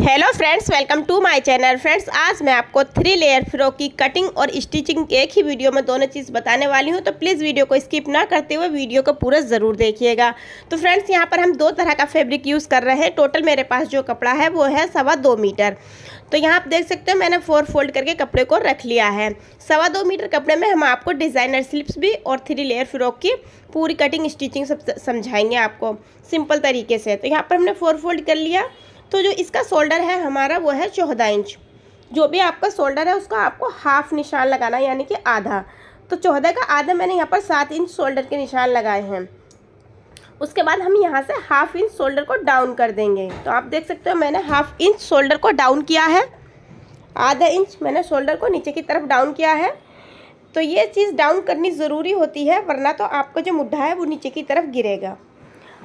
hello friends welcome to my channel friends आज मैं आपको थ्री लेयर फ्रॉक की कटिंग और स्टिचिंग एक ही वीडियो में दोनों चीज़ बताने वाली हूँ तो प्लीज़ वीडियो को स्किप ना करते हुए वीडियो को पूरा ज़रूर देखिएगा तो फ्रेंड्स यहाँ पर हम दो तरह का फैब्रिक यूज़ कर रहे हैं टोटल मेरे पास जो कपड़ा है वो है सवा दो मीटर तो यहाँ आप देख सकते हो मैंने फोर फोल्ड करके कपड़े को रख लिया है सवा दो मीटर कपड़े में हम आपको डिज़ाइनर स्लिप्स भी और थ्री लेयर फ्रॉक की पूरी कटिंग स्टिचिंग सब समझाएंगे आपको सिंपल तरीके से तो यहाँ पर हमने फोर फोल्ड कर लिया तो जो इसका शोल्डर है हमारा वो है चौदह इंच जो भी आपका शोल्डर है उसका आपको हाफ निशान लगाना यानी कि आधा तो चौदह का आधा मैंने यहाँ पर सात इंच शोल्डर के निशान लगाए हैं उसके बाद हम यहाँ से हाफ इंच शोल्डर को डाउन कर देंगे तो आप देख सकते हो मैंने हाफ इंच शोल्डर को डाउन किया है आधा इंच मैंने शोल्डर को नीचे की तरफ डाउन किया है तो ये चीज़ डाउन करनी ज़रूरी होती है वरना तो आपका जो मुद्दा है वो नीचे की तरफ गिरेगा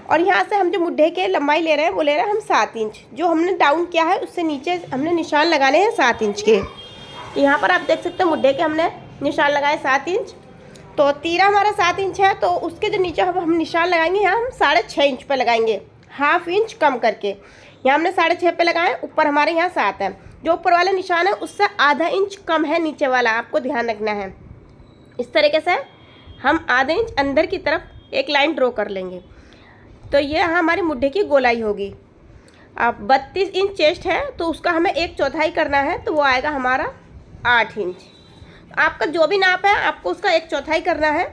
और यहाँ से हम जो मुड्ढे के लंबाई ले रहे हैं वो ले रहे हैं हम सात इंच जो हमने डाउन किया है उससे नीचे हमने निशान लगाने हैं सात इंच के तो यहाँ पर आप देख सकते हो मुड्ढे के हमने निशान लगाए सात इंच तो तीरा हमारा सात इंच है तो उसके जो नीचे हम हम निशान लगाएंगे यहाँ हम साढ़े छः इंच पर लगाएंगे हाफ इंच कम करके यहाँ हमने साढ़े छः पे लगाए ऊपर हमारे यहाँ सात है जो ऊपर वाला निशान है उससे आधा इंच कम है नीचे वाला आपको ध्यान रखना है इस तरीके से हम आधा इंच अंदर की तरफ एक लाइन ड्रॉ कर लेंगे तो ये हमारी मुड्ढे की गोलाई होगी अब बत्तीस इंच चेस्ट है तो उसका हमें एक चौथाई करना है तो वो आएगा हमारा आठ इंच आपका जो भी नाप है आपको उसका एक चौथाई करना है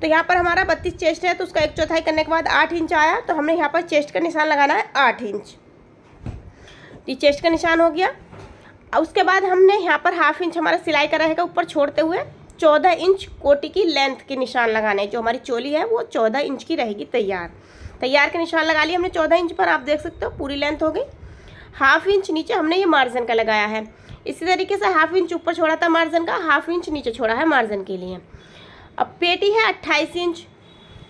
तो यहाँ पर हमारा बत्तीस चेस्ट है तो उसका एक चौथाई करने के बाद आठ इंच आया तो हमें यहाँ पर चेस्ट का निशान लगाना है आठ इंच तो ये चेस्ट का निशान हो गया और उसके बाद हमने यहाँ पर हाफ इंच हमारा सिलाई का रहेगा ऊपर छोड़ते हुए चौदह इंच कोटी की लेंथ के निशान लगाने जो हमारी चोली है वो चौदह इंच की रहेगी तैयार तैयार के निशान लगा लिए हमने चौदह इंच पर आप देख सकते हो पूरी लेंथ हो गई हाफ इंच नीचे हमने ये मार्जिन का लगाया है इसी तरीके से हाफ इंच ऊपर छोड़ा था मार्जिन का हाफ इंच नीचे छोड़ा है मार्जिन के लिए अब पेटी है अट्ठाईस इंच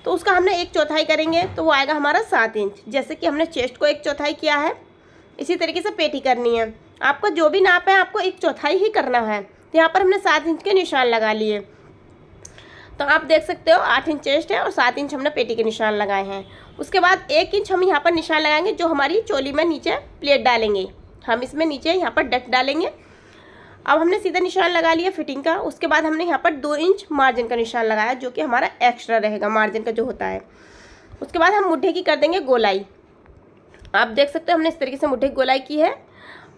तो उसका हमने एक चौथाई करेंगे तो वो आएगा हमारा सात इंच जैसे कि हमने चेस्ट को एक चौथाई किया है इसी तरीके से पेटी करनी है आपका जो भी नाप है आपको एक चौथाई ही करना है तो यहाँ पर हमने सात इंच के निशान लगा लिए तो आप देख सकते हो आठ इंच चेस्ट है और सात इंच हमने पेटी के निशान लगाए हैं उसके बाद एक इंच हम यहाँ पर निशान लगाएंगे जो हमारी चोली में नीचे प्लेट डालेंगे हम इसमें नीचे यहाँ पर डट डालेंगे अब हमने सीधा निशान लगा लिया फिटिंग का उसके बाद हमने यहाँ पर दो इंच मार्जिन का निशान लगाया जो कि हमारा एक्स्ट्रा रहेगा मार्जिन का जो होता है उसके बाद हम मुठ्ठे की कर देंगे गोलाई आप देख सकते हो हमने इस तरीके से मुठ्ठे की गोलाई की है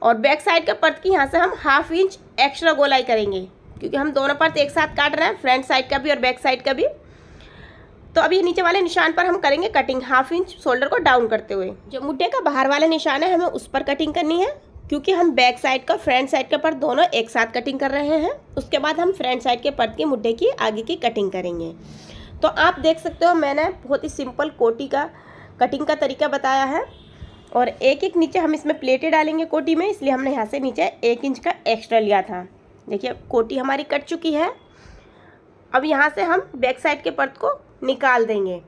और बैक साइड का पर्त की यहाँ से हम हाफ इंच एक्स्ट्रा गोलाई करेंगे क्योंकि हम दोनों पर्त एक साथ काट रहे हैं फ्रंट साइड का भी और बैक साइड का भी तो अभी ये नीचे वाले निशान पर हम करेंगे कटिंग हाफ इंच शोल्डर को डाउन करते हुए जो मुड्ढे का बाहर वाला निशान है हमें उस पर कटिंग करनी है क्योंकि हम बैक साइड का फ्रंट साइड का पर दोनों एक साथ कटिंग कर रहे हैं उसके बाद हम फ्रंट साइड के पर्द के मुड्ढे की आगे की कटिंग करेंगे तो आप देख सकते हो मैंने बहुत ही सिंपल कोटी का कटिंग का तरीका बताया है और एक एक नीचे हम इसमें प्लेटें डालेंगे कोटी में इसलिए हमने यहाँ से नीचे एक इंच का एक्स्ट्रा लिया था देखिए कोटी हमारी कट चुकी है अब यहाँ से हम बैक साइड के पर्द को निकाल देंगे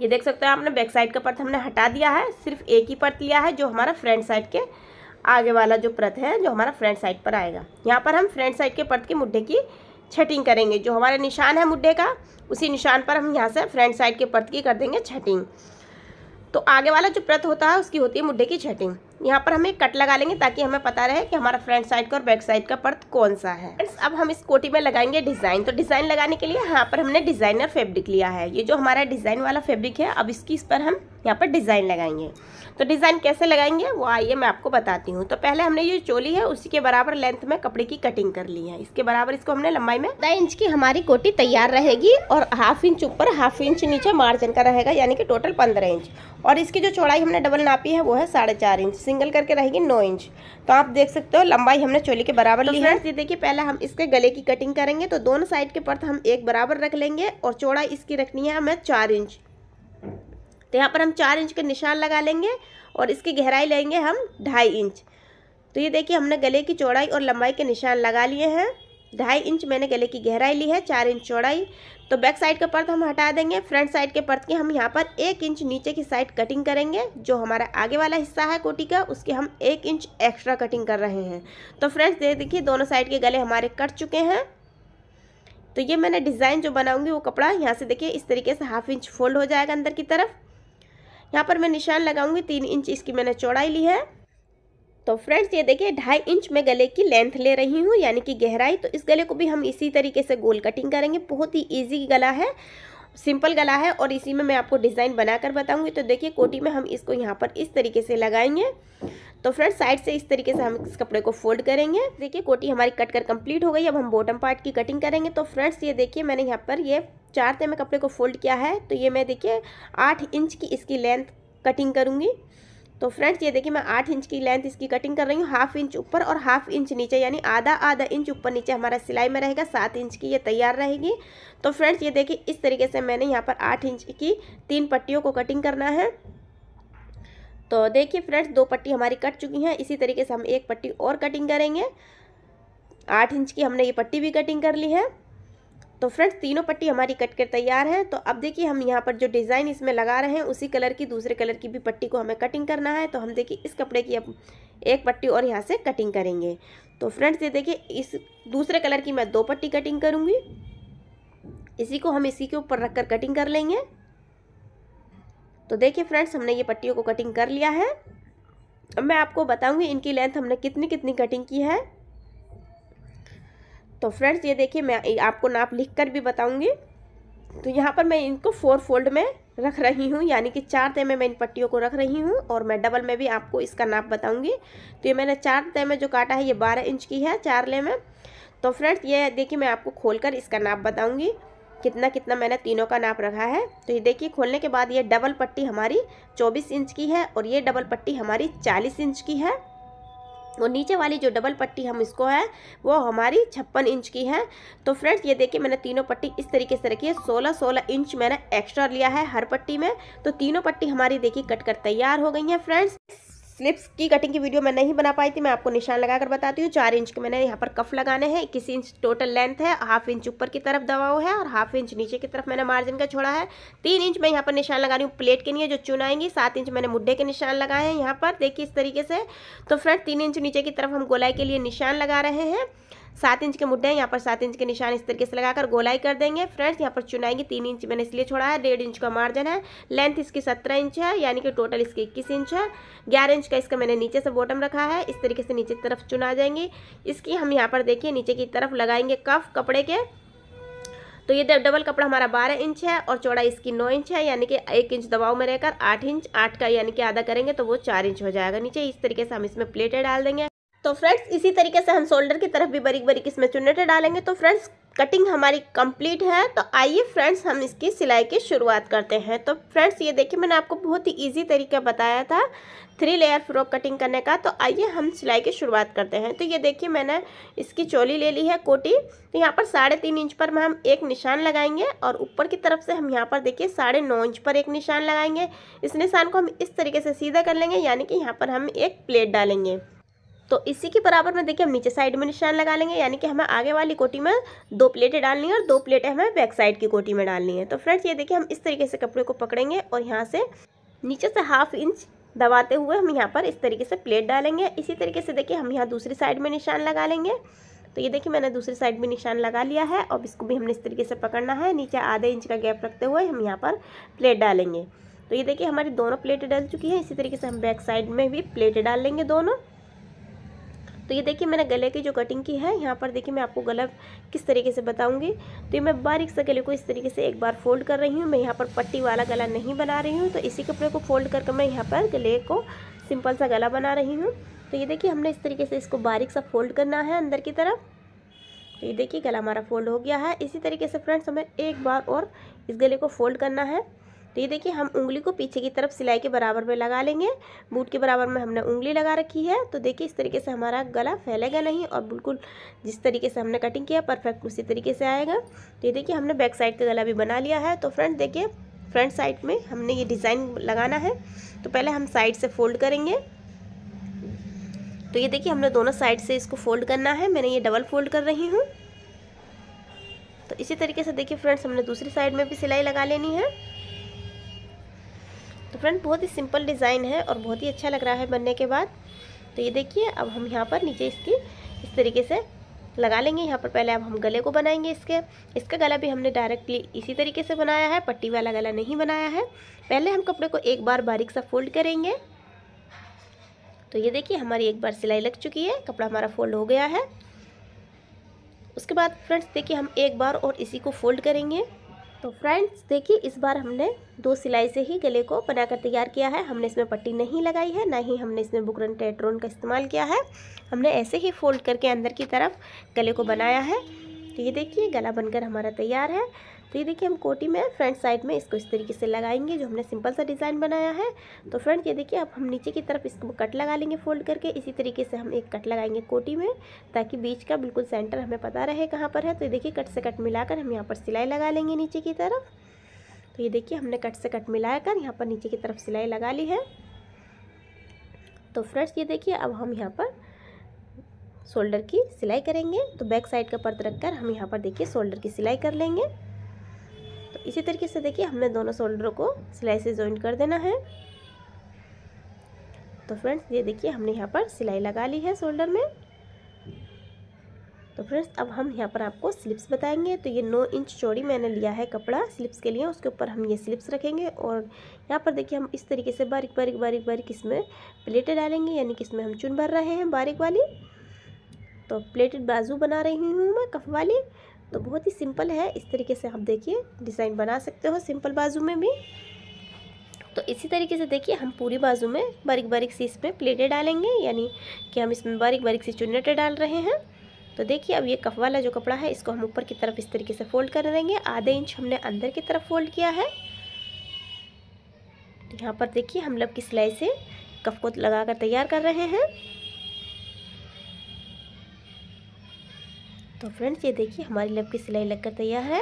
ये देख सकते हैं आपने बैक साइड का पर्थ हमने हटा दिया है सिर्फ एक ही पर्त लिया है जो हमारा फ्रंट साइड के आगे वाला जो प्रत है जो हमारा फ्रंट साइड पर आएगा यहाँ पर हम फ्रंट साइड के पर्त के मुड्ढे की छटिंग करेंगे जो हमारा निशान है मुड्ढे का उसी निशान पर हम यहाँ से फ्रंट साइड के पर्त की कर देंगे छटिंग तो आगे वाला जो प्रत होता है उसकी होती है मुड्ढे की छटिंग यहाँ पर हम एक कट लगा लेंगे ताकि हमें पता रहे कि हमारा फ्रंट साइड का और बैक साइड का पर्थ कौन सा है फ्रेंड्स अब हम इस कोटी में लगाएंगे डिजाइन तो डिजाइन लगाने के लिए यहाँ पर हमने डिजाइनर फेब्रिक लिया है ये जो हमारा डिजाइन वाला फेब्रिक है अब इसकी इस पर हम यहाँ पर डिजाइन लगाएंगे तो डिजाइन कैसे लगाएंगे वो आइए मैं आपको बताती हूँ तो पहले हमने ये चोली है उसी के बराबर लेंथ में कपड़े की कटिंग कर ली है इसके बराबर इसको हमने लंबाई में दस इंच की हमारी कोटी तैयार रहेगी और हाफ इंच ऊपर हाफ इंच नीचे मार्जिन का रहेगा यानी कि टोटल पंद्रह इंच और इसकी जो चौड़ाई हमने डबल नापी है वो है साढ़े इंच सिंगल करके रहेगी नौ इंच तो आप देख सकते हो लंबाई हमने चोली के बराबर तो ली है ये देखिए पहले हम इसके गले की कटिंग करेंगे तो दोनों साइड के पर्थ हम एक बराबर रख लेंगे और चौड़ा इसकी रखनी है हमें चार इंच तो यहाँ पर हम चार इंच के निशान लगा लेंगे और इसकी गहराई लेंगे हम ढाई इंच तो ये देखिए हमने गले की चौड़ाई और लंबाई के निशान लगा लिए हैं ढाई इंच मैंने गले की गहराई ली है चार इंच चौड़ाई तो बैक साइड का पर्थ हम हटा देंगे फ्रंट साइड के पर्थ की हम यहाँ पर एक इंच नीचे की साइड कटिंग करेंगे जो हमारा आगे वाला हिस्सा है कोटी का उसके हम एक इंच एक्स्ट्रा कटिंग कर रहे हैं तो फ्रेंड्स ये देखिए दोनों साइड के गले हमारे कट चुके हैं तो ये मैंने डिज़ाइन जो बनाऊंगी वो कपड़ा यहाँ से देखिए इस तरीके से हाफ इंच फोल्ड हो जाएगा अंदर की तरफ यहाँ पर मैं निशान लगाऊंगी तीन इंच इसकी मैंने चौड़ाई ली है तो फ्रेंड्स ये देखिए ढाई इंच में गले की लेंथ ले रही हूँ यानी कि गहराई तो इस गले को भी हम इसी तरीके से गोल कटिंग करेंगे बहुत ही ईजी गला है सिंपल गला है और इसी में मैं आपको डिज़ाइन बनाकर बताऊंगी तो देखिए कोटी में हम इसको यहाँ पर इस तरीके से लगाएंगे तो फ्रेंड्स साइड से इस तरीके से हम इस कपड़े को फोल्ड करेंगे देखिए कोटी हमारी कट कर कंप्लीट हो गई अब हम बॉटम पार्ट की कटिंग करेंगे तो फ्रेंड्स ये देखिए मैंने यहाँ पर ये चार ते में कपड़े को फोल्ड किया है तो ये मैं देखिए आठ इंच की इसकी लेंथ कटिंग करूँगी तो फ्रेंड्स ये देखिए मैं आठ इंच की लेंथ इसकी कटिंग कर रही हूँ हाफ इंच ऊपर और हाफ इंच नीचे यानी आधा आधा इंच ऊपर नीचे हमारा सिलाई में रहेगा सात इंच की ये तैयार रहेगी तो फ्रेंड्स ये देखिए इस तरीके से मैंने यहाँ पर आठ इंच की तीन पट्टियों को कटिंग करना है तो देखिए फ्रेंड्स दो पट्टी हमारी कट चुकी हैं इसी तरीके से हम एक पट्टी और कटिंग करेंगे आठ इंच की हमने ये पट्टी भी कटिंग कर ली है तो फ्रेंड्स तीनों पट्टी हमारी कट कर तैयार है तो अब देखिए हम यहाँ पर जो डिज़ाइन इसमें लगा रहे हैं उसी कलर की दूसरे कलर की भी पट्टी को हमें कटिंग करना है तो हम देखिए इस कपड़े की अब एक पट्टी और यहाँ से कटिंग करेंगे तो फ्रेंड्स ये देखिए इस दूसरे कलर की मैं दो पट्टी कटिंग करूँगी इसी को हम इसी के ऊपर रख कर कटिंग कर लेंगे तो देखिए फ्रेंड्स हमने ये पट्टियों को कटिंग कर लिया है अब मैं आपको बताऊँगी इनकी लेंथ हमने कितनी कितनी कटिंग की है तो फ्रेंड्स ये देखिए मैं आपको नाप लिख कर भी बताऊँगी तो यहाँ पर मैं इनको फोर फोल्ड में रख रही हूँ यानी कि चार तय में मैं इन पट्टियों को रख रही हूँ और मैं डबल में भी आपको इसका नाप बताऊँगी तो ये मैंने चार तय में जो काटा है ये बारह इंच की है चार ले में तो फ्रेंड्स ये देखिए मैं आपको खोल कर इसका नाप बताऊँगी कितना कितना मैंने तीनों का नाप रखा है तो ये देखिए खोलने के बाद ये डबल पट्टी हमारी चौबीस इंच की है और ये डबल पट्टी हमारी चालीस इंच की है और नीचे वाली जो डबल पट्टी हम इसको है वो हमारी छप्पन इंच की है तो फ्रेंड्स ये देखिए मैंने तीनों पट्टी इस तरीके से रखी है सोलह सोलह इंच मैंने एक्स्ट्रा लिया है हर पट्टी में तो तीनों पट्टी हमारी देखिए कट कर तैयार हो गई हैं फ्रेंड्स स्लिप्स की कटिंग की वीडियो मैं नहीं बना पाई थी मैं आपको निशान लगाकर बताती हूँ चार इंच के मैंने यहाँ पर कफ लगाने हैं इक्कीस इंच टोटल लेंथ है हाफ इंच ऊपर की तरफ दबाव है और हाफ इंच नीचे की तरफ मैंने मार्जिन का छोड़ा है तीन इंच मैं यहाँ पर निशान लगा रही हूँ प्लेट के लिए जो चुनाएंगी सात इंच मैंने मुड्ढे के निशान लगाए हैं यहाँ पर देखिए इस तरीके से तो फ्रेंड तीन इंच नीचे की तरफ हम गोलाई के लिए निशान लगा रहे हैं सात इंच के मुड्ढे हैं यहाँ पर सात इंच के निशान इस तरीके से लगाकर गोलाई कर देंगे फ्रेंड्स यहाँ पर की तीन इंच मैंने इसलिए छोड़ा है डेढ़ इंच का मार्जिन है लेंथ इसकी सत्रह इंच है यानी कि टोटल इसकी इक्कीस इंच है ग्यारह इंच का इसका मैंने नीचे से बॉटम रखा है इस तरीके से नीचे की तरफ चुना जाएंगी इसकी हम यहाँ पर देखिए नीचे की तरफ लगाएंगे कफ कपड़े के तो ये डबल कपड़ा हमारा बारह इंच है और चौड़ा इसकी नौ इंच है यानी कि एक इंच दबाव में रहकर आठ इंच आठ का यानी कि आधा करेंगे तो वो चार इंच हो जाएगा नीचे इस तरीके से हम इसमें प्लेटें डाल देंगे तो फ्रेंड्स इसी तरीके से हम शोल्डर की तरफ भी बारीक बारीक इसमें चुनेटे डालेंगे तो फ्रेंड्स कटिंग हमारी कंप्लीट है तो आइए फ्रेंड्स हम इसकी सिलाई की शुरुआत करते हैं तो फ्रेंड्स ये देखिए मैंने आपको बहुत ही इजी तरीका बताया था थ्री लेयर फ्रॉक कटिंग करने का तो आइए हम सिलाई की शुरुआत करते हैं तो ये देखिए मैंने इसकी चोली ले ली है कोटी तो यहाँ पर साढ़े तीन इंच पर हम एक निशान लगाएंगे और ऊपर की तरफ से हम यहाँ पर देखिए साढ़े नौ इंच पर एक निशान लगाएंगे इस निशान को हम इस तरीके से सीधा कर लेंगे यानी कि यहाँ पर हम एक प्लेट डालेंगे तो इसी के बराबर में देखिए हम नीचे साइड में निशान लगा लेंगे यानी कि हमें आगे वाली कोटी में दो प्लेटें डालनी है और दो प्लेटें हमें बैक साइड की कोटी में डालनी है तो फ्रेंड्स ये देखिए हम इस तरीके से कपड़े को पकड़ेंगे और यहाँ से नीचे से हाफ इंच दबाते हुए हम यहाँ पर इस तरीके से प्लेट डालेंगे इसी तरीके से देखिए हम यहाँ दूसरी साइड में निशान लगा लेंगे तो ये देखिए मैंने दूसरी साइड भी निशान लगा लिया है अब इसको भी हमने इस तरीके से पकड़ना है नीचे आधे इंच का गैप रखते हुए हम यहाँ पर प्लेट डालेंगे तो ये देखिए हमारी दोनों प्लेटें डल चुकी हैं इसी तरीके से हम बैक साइड में भी प्लेटें डाल लेंगे दोनों तो ये देखिए मैंने गले की जो कटिंग की है यहाँ पर देखिए मैं आपको गला किस तरीके से बताऊँगी तो ये मैं बारीक से गले को इस तरीके से एक बार फोल्ड कर रही हूँ मैं यहाँ पर पट्टी वाला गला नहीं बना रही हूँ तो इसी कपड़े को फोल्ड करके मैं यहाँ पर गले को सिंपल सा गला बना रही हूँ तो ये देखिए हमने इस तरीके से इसको बारीक सा फोल्ड करना है अंदर की तरफ तो ये देखिए गला हमारा फोल्ड हो गया है इसी तरीके से फ्रेंड्स हमें एक बार और इस गले को फोल्ड करना है तो ये देखिए हम उंगली को पीछे की तरफ सिलाई के बराबर में लगा लेंगे बूट के बराबर में हमने उंगली लगा रखी है तो देखिए इस तरीके से हमारा गला फैलेगा नहीं और बिल्कुल जिस तरीके से हमने कटिंग किया परफेक्ट उसी तरीके से आएगा तो ये देखिए हमने बैक साइड का गला भी बना लिया है तो फ्रंट देखिए फ्रंट साइड में हमने ये डिज़ाइन लगाना है तो पहले हम साइड से फोल्ड करेंगे तो ये देखिए हमने दोनों साइड से इसको फोल्ड करना है मैंने ये डबल फोल्ड कर रही हूँ तो इसी तरीके से देखिए फ्रेंड्स हमने दूसरी साइड में भी सिलाई लगा लेनी है तो फ्रेंड बहुत ही सिंपल डिज़ाइन है और बहुत ही अच्छा लग रहा है बनने के बाद तो ये देखिए अब हम यहाँ पर नीचे इसकी इस तरीके से लगा लेंगे यहाँ पर पहले अब हम गले को बनाएंगे इसके इसका गला भी हमने डायरेक्टली इसी तरीके से बनाया है पट्टी वाला गला नहीं बनाया है पहले हम कपड़े को एक बार बारीक सा फोल्ड करेंगे तो ये देखिए हमारी एक बार सिलाई लग चुकी है कपड़ा हमारा फोल्ड हो गया है उसके बाद फ्रेंड्स देखिए हम एक बार और इसी को फोल्ड करेंगे तो फ्रेंड्स देखिए इस बार हमने दो सिलाई से ही गले को बनाकर तैयार किया है हमने इसमें पट्टी नहीं लगाई है ना ही हमने इसमें बुकरन टेट्रोन का इस्तेमाल किया है हमने ऐसे ही फोल्ड करके अंदर की तरफ गले को बनाया है तो ये देखिए गला बनकर हमारा तैयार है तो ये देखिए हम कोटी में फ्रंट साइड में इसको इस तरीके से लगाएंगे जो हमने सिंपल सा डिज़ाइन बनाया है तो फ्रंट ये देखिए अब हम नीचे की तरफ इसको कट लगा लेंगे फोल्ड करके इसी तरीके से हम एक कट लगाएंगे कोटी में ताकि बीच का बिल्कुल सेंटर हमें पता रहे कहाँ पर है तो ये देखिए कट से कट मिलाकर हम यहाँ पर सिलाई लगा लेंगे नीचे की तरफ तो ये देखिए हमने कट से कट मिलाकर यहाँ पर नीचे की तरफ सिलाई लगा ली है तो फ्रेंड्स ये देखिए अब हम यहाँ पर शोल्डर की सिलाई करेंगे तो बैक साइड का पर्द रखकर हम यहाँ पर देखिए शोल्डर की सिलाई कर लेंगे इसी तरीके से देखिए हमने दोनों शोल्डरों को सिलाई से ज्वाइन कर देना है तो फ्रेंड्स ये देखिए हमने यहाँ पर सिलाई लगा ली है शोल्डर में तो फ्रेंड्स अब हम यहाँ पर आपको स्लिप्स बताएंगे तो ये नौ इंच चौड़ी मैंने लिया है कपड़ा स्लिप्स के लिए उसके ऊपर हम ये स्लिप्स रखेंगे और यहाँ पर देखिए हम इस तरीके से बारीक बारीक बारीक बारीक इसमें प्लेटें डालेंगे यानी कि इसमें हम चुन भर रहे हैं बारीक वाली तो प्लेटेड बाजू बना रही हूँ मैं कफ वाली तो बहुत ही सिंपल है इस तरीके से आप देखिए डिज़ाइन बना सकते हो सिंपल बाजू में भी तो इसी तरीके से देखिए हम पूरी बाजू में बारीक बारीक सी इसमें प्लेटें डालेंगे यानी कि हम इसमें बारीक बारीक सी चुनटें डाल रहे हैं तो देखिए अब ये कफ वाला जो कपड़ा है इसको हम ऊपर की तरफ इस तरीके से फोल्ड कर देंगे आधे इंच हमने अंदर की तरफ फोल्ड किया है तो यहाँ पर देखिए हम लोग की सिलाई से कफ को कर तैयार कर रहे हैं तो फ्रेंड्स ये देखिए हमारी लब की सिलाई लगकर तैयार है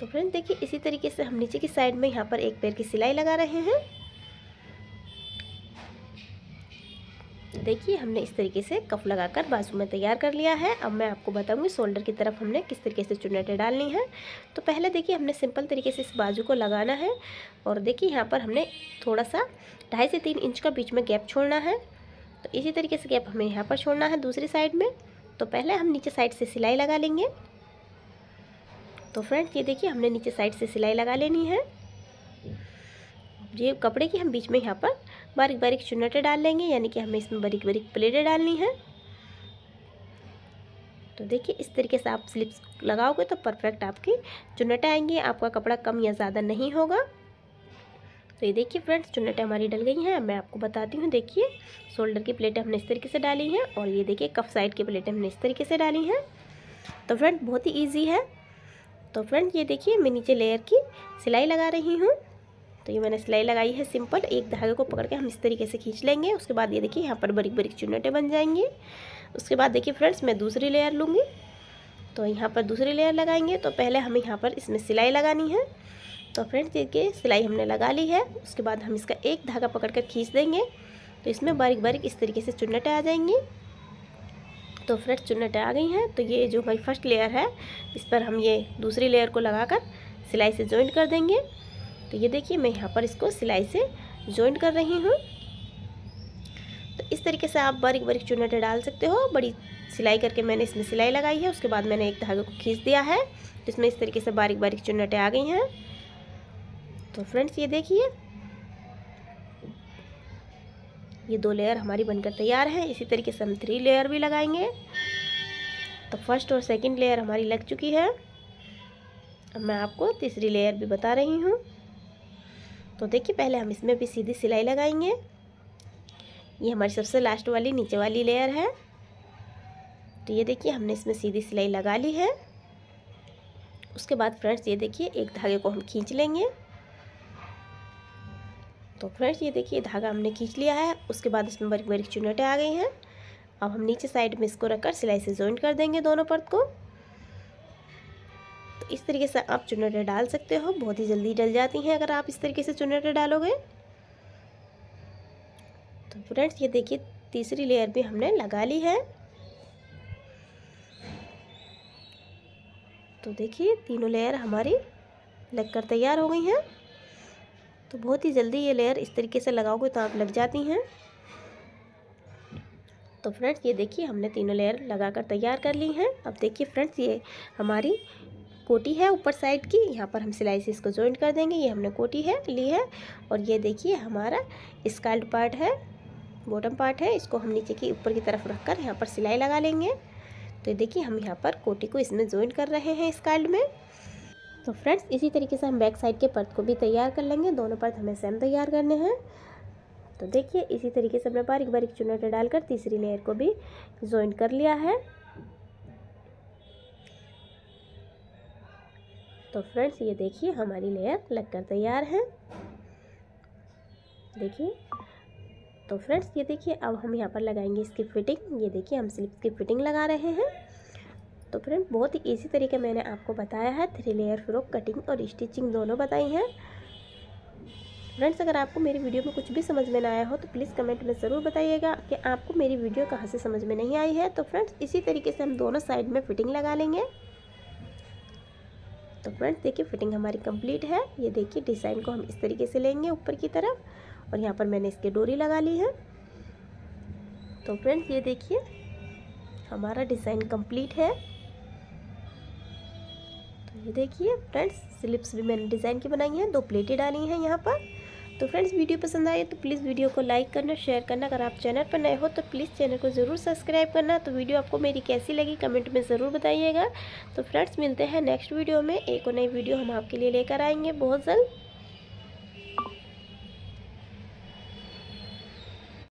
तो फ्रेंड्स देखिए इसी तरीके से हम नीचे की साइड में यहाँ पर एक पैर की सिलाई लगा रहे हैं देखिए हमने इस तरीके से कफ लगाकर बाजू में तैयार कर लिया है अब मैं आपको बताऊंगी शोल्डर की तरफ हमने किस तरीके से चुनेटे डालनी है तो पहले देखिए हमने सिंपल तरीके से इस बाजू को लगाना है और देखिए यहाँ पर हमने थोड़ा सा ढाई से तीन इंच का बीच में गैप छोड़ना है तो इसी तरीके से गैप हमें यहाँ पर छोड़ना है दूसरी साइड में तो पहले हम नीचे साइड से सिलाई लगा लेंगे तो फ्रेंड्स ये देखिए हमने नीचे साइड से सिलाई लगा लेनी है ये कपड़े की हम बीच में यहाँ पर बारीक बारीक चुनटे डाल लेंगे यानी कि हमें इसमें बारीक बारीक प्लेटें डालनी है तो देखिए इस तरीके से आप स्लिप्स लगाओगे तो परफेक्ट आपकी चुनटे आएंगी आपका कपड़ा कम या ज़्यादा नहीं होगा तो ये देखिए फ्रेंड्स चुनटें हमारी डल गई हैं मैं आपको बताती हूँ देखिए शोल्डर की प्लेटें हमने इस तरीके से डाली हैं और ये देखिए कफ साइड की प्लेटें हमने इस तरीके से डाली हैं तो फ्रेंड बहुत ही ईजी है तो फ्रेंड ये देखिए मैं नीचे लेयर की सिलाई लगा रही हूँ तो ये मैंने सिलाई लगाई है सिंपल एक धागे को पकड़ के हम इस तरीके से खींच लेंगे उसके बाद ये देखिए यहाँ पर बरीक बरीक चुनटें बन जाएंगी उसके बाद देखिए फ्रेंड्स मैं दूसरी लेयर लूँगी तो यहाँ पर दूसरी लेयर लगाएंगे तो पहले हमें यहाँ पर इसमें सिलाई लगानी है तो फ्रेंड्स देखिए सिलाई हमने लगा ली है उसके बाद हम इसका एक धागा पकड़ कर खींच देंगे तो इसमें बारीक बारीक इस तरीके से चुन्नटें आ जाएंगी तो फ्रेंड्स चुन्नटें आ गई हैं तो ये जो हमारी फर्स्ट लेयर है इस पर हम ये दूसरी लेयर को लगाकर सिलाई से ज्वाइंट कर देंगे तो ये देखिए मैं यहाँ पर इसको सिलाई से ज्वाइंट कर रही हूँ तो इस तरीके से आप बारीक बारीक चुन्नटें डाल सकते हो बड़ी सिलाई करके मैंने इसमें सिलाई लगाई है उसके बाद मैंने एक धागे को खींच दिया है जिसमें तो इसमें इस तरीके से बारीक बारीक चुन्नटें आ गई हैं तो फ्रेंड्स ये देखिए ये दो लेयर हमारी बनकर तैयार है इसी तरीके से हम थ्री लेयर भी लगाएंगे तो फर्स्ट और सेकंड लेयर हमारी लग चुकी है अब मैं आपको तीसरी लेयर भी बता रही हूँ तो देखिए पहले हम इसमें भी सीधी सिलाई लगाएंगे ये हमारी सबसे लास्ट वाली नीचे वाली लेयर है तो ये देखिए हमने इसमें सीधी सिलाई लगा ली है उसके बाद फ्रेंड्स ये देखिए एक धागे को हम खींच लेंगे तो फ्रेंड्स ये देखिए धागा हमने खींच लिया है उसके बाद इसमें बारीक बारीक चुनटें आ गई हैं अब हम नीचे साइड में इसको रखकर सिलाई से ज्वाइन कर देंगे दोनों पर्त को तो इस तरीके से आप चुनटें डाल सकते हो बहुत ही जल्दी डल जाती हैं अगर आप इस तरीके से चुनटें डालोगे तो फ्रेंड्स ये देखिए तीसरी लेयर भी हमने लगा ली है तो देखिए तीनों लेयर हमारी लगकर तैयार हो गई हैं तो बहुत ही जल्दी ये लेयर इस तरीके से लगाओगे तो आप लग जाती हैं तो फ्रेंड्स ये देखिए हमने तीनों लेयर लगाकर तैयार कर ली हैं अब देखिए फ्रेंड्स ये हमारी कोटी है ऊपर साइड की यहाँ पर हम सिलाई से इसको ज्वाइंट कर देंगे ये हमने कोटी है ली है और ये देखिए हमारा स्कर्ट पार्ट है बॉटम पार्ट है इसको हम नीचे की ऊपर की तरफ रखकर यहाँ पर सिलाई लगा लेंगे तो देखिए हम यहाँ पर कोटी को इसमें ज्वाइन कर रहे हैं स्कर्ट में तो फ्रेंड्स इसी तरीके से हम बैक साइड के पर्थ को भी तैयार कर लेंगे दोनों पर्थ हमें सेम तैयार करने हैं तो देखिए इसी तरीके से हमने बारीक बारीक चुनाटे डालकर तीसरी लेयर को भी ज्वाइन कर लिया है तो फ्रेंड्स ये देखिए हमारी लेयर लगकर तैयार है देखिए तो फ्रेंड्स ये देखिए अब हम यहाँ पर लगाएंगे इसकी फिटिंग ये देखिए हम स्लिप की फिटिंग लगा रहे हैं तो फ्रेंड बहुत ही ईजी तरीके मैंने आपको बताया है थ्री लेयर फ्रॉक कटिंग और स्टिचिंग दोनों बताई हैं फ्रेंड्स अगर आपको मेरी वीडियो में कुछ भी समझ में ना आया हो तो प्लीज़ कमेंट में ज़रूर बताइएगा कि आपको मेरी वीडियो कहाँ से समझ में नहीं आई है तो फ्रेंड्स इसी तरीके से हम दोनों साइड में फिटिंग लगा लेंगे तो फ्रेंड्स देखिए फिटिंग हमारी कंप्लीट है ये देखिए डिज़ाइन को हम इस तरीके से लेंगे ऊपर की तरफ और यहाँ पर मैंने इसके डोरी लगा ली है तो फ्रेंड्स ये देखिए हमारा डिज़ाइन कंप्लीट है ये देखिए फ्रेंड्स स्लिप्स भी मैंने डिज़ाइन की बनाई हैं दो प्लेटें डाली हैं यहाँ पर तो फ्रेंड्स वीडियो पसंद आए तो प्लीज़ वीडियो को लाइक करना शेयर करना अगर आप चैनल पर नए हो तो प्लीज़ चैनल को ज़रूर सब्सक्राइब करना तो वीडियो आपको मेरी कैसी लगी कमेंट में ज़रूर बताइएगा तो फ्रेंड्स मिलते हैं नेक्स्ट वीडियो में एक और नई वीडियो हम आपके लिए लेकर आएंगे बहुत जल्द